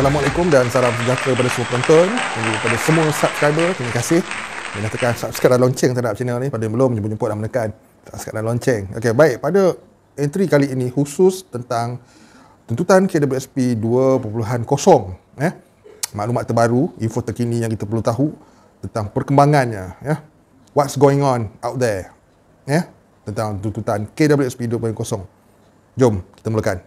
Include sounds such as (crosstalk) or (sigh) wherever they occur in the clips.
Assalamualaikum dan salam sejahtera kepada semua penonton dan juga kepada semua subscriber. Terima kasih. Bila tekan subscribe dan lonceng terhadap channel ni pada yang belum jemput-jemput dan menekan subscribe dan lonceng. Okey, baik. Pada entry kali ini khusus tentang tuntutan KWSP 2.0 eh. Maklumat terbaru, info terkini yang kita perlu tahu tentang perkembangannya, ya. What's going on out there? Ya, tentang tuntutan KWSP 2.0. Jom kita mulakan.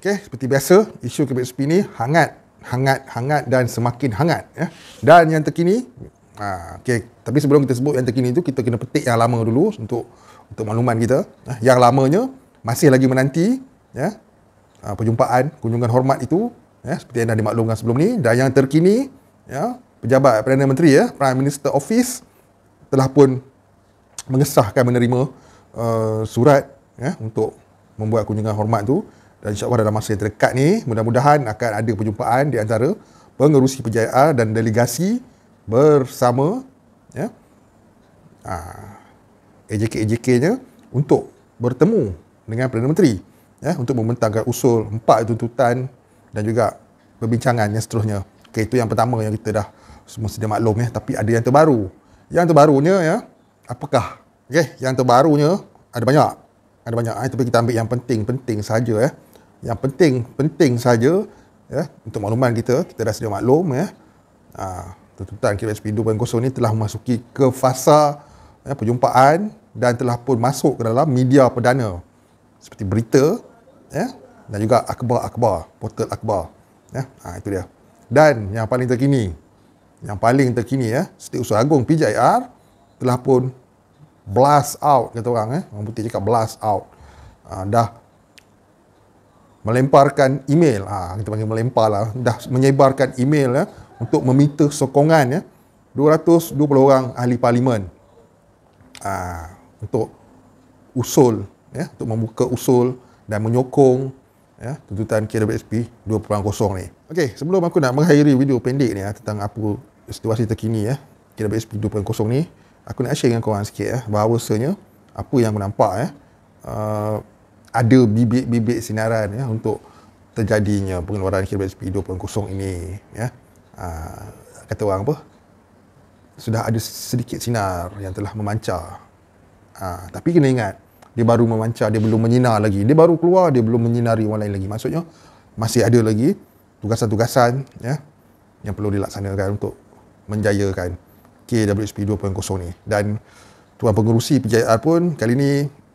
Okey, seperti biasa, isu KWSP ni hangat hangat hangat dan semakin hangat ya. Dan yang terkini ha, okay. tapi sebelum kita sebut yang terkini itu kita kena petik yang lama dulu untuk untuk makluman kita. Ya. Yang lamanya masih lagi menanti ya. Ha, perjumpaan kunjungan hormat itu ya seperti yang dah dimaklumkan sebelum ni dan yang terkini ya pejabat Perdana Menteri ya Prime Minister Office telah pun mengesahkan menerima uh, surat ya untuk membuat kunjungan hormat itu dan insyaAllah dalam masa yang terdekat ni mudah-mudahan akan ada perjumpaan di antara pengerusi PJIA dan delegasi bersama ya AJK-AJK-nya ah, untuk bertemu dengan Perdana Menteri ya, untuk membentangkan usul empat tuntutan dan juga perbincangan yang seterusnya. Okay, itu yang pertama yang kita dah semua sedia maklum ya. Tapi ada yang terbaru. Yang terbarunya ya, apakah? Okay, yang terbarunya ada banyak. Ada banyak. Eh, tapi kita ambil yang penting-penting saja ya yang penting penting saja ya untuk makluman kita kita dah sedia maklum ya ha, tuntutan KWSP 2.0 ni telah memasuki ke fasa ya, perjumpaan dan telah pun masuk ke dalam media perdana seperti berita ya dan juga akhbar-akhbar portal akhbar ya ha, itu dia dan yang paling terkini yang paling terkini ya Setiausaha Agung PJR telah pun blast out kata orang eh orang putih cakap blast out ha, dah melemparkan email ha, kita panggil melempar lah dah menyebarkan email ya, untuk meminta sokongan ya, 220 orang ahli parlimen ha, untuk usul ya, untuk membuka usul dan menyokong ya, tuntutan KWSP 2.0 ni ok sebelum aku nak mengakhiri video pendek ni ya, tentang apa situasi terkini ya, KWSP 2.0 ni aku nak share dengan korang sikit ya, bahawasanya apa yang aku nampak ya, uh, ada bibit-bibit sinaran ya untuk terjadinya pengeluaran kira SP 2.0 ini ya. Ha, kata orang apa? Sudah ada sedikit sinar yang telah memancar. Ha, tapi kena ingat dia baru memancar, dia belum menyinar lagi. Dia baru keluar, dia belum menyinari orang lain lagi. Maksudnya masih ada lagi tugasan-tugasan ya yang perlu dilaksanakan untuk menjayakan KWSP 2.0 ni. Dan Tuan Pengurusi PJR pun kali ini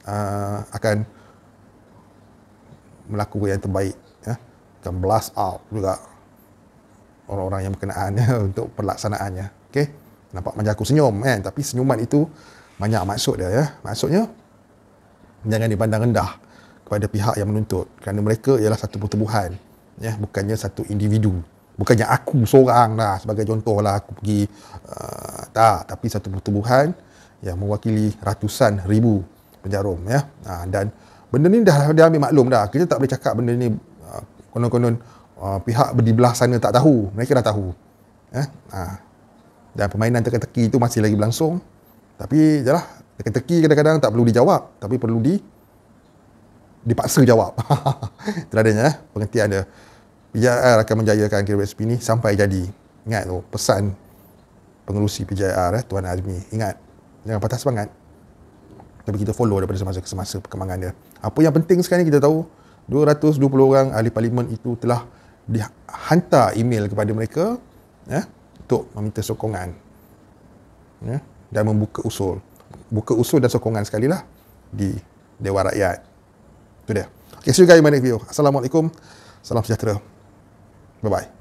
uh, ah, akan melakukan yang terbaik ya dan blast out juga orang-orang yang berkenaannya (laughs) untuk pelaksanaannya okey nampak macam aku senyum kan tapi senyuman itu banyak maksud dia ya maksudnya jangan dipandang rendah kepada pihak yang menuntut kerana mereka ialah satu pertubuhan ya bukannya satu individu bukannya aku seorang lah sebagai lah aku pergi uh, tak tapi satu pertubuhan yang mewakili ratusan ribu penjarum ya uh, dan benda ni dah dia ambil maklum dah kita tak boleh cakap benda ni ah, konon-konon uh, pihak di belah sana tak tahu mereka dah tahu eh? Uh. dan permainan teka-teki tu masih lagi berlangsung tapi jelah teka-teki kadang-kadang tak perlu dijawab tapi perlu di dipaksa jawab (laughs) Teradanya eh? pengertian dia PJR akan menjayakan KWSP ni sampai jadi ingat tu pesan pengerusi PJR eh, Tuan Azmi ingat jangan patah semangat tapi kita follow daripada semasa ke semasa perkembangan dia. Apa yang penting sekarang ni kita tahu 220 orang ahli parlimen itu telah dihantar email kepada mereka ya untuk meminta sokongan. Ya dan membuka usul. Buka usul dan sokongan sekali lah di Dewan Rakyat. Itu dia. Okay, see you guys in my next video. Assalamualaikum. Salam sejahtera. Bye-bye.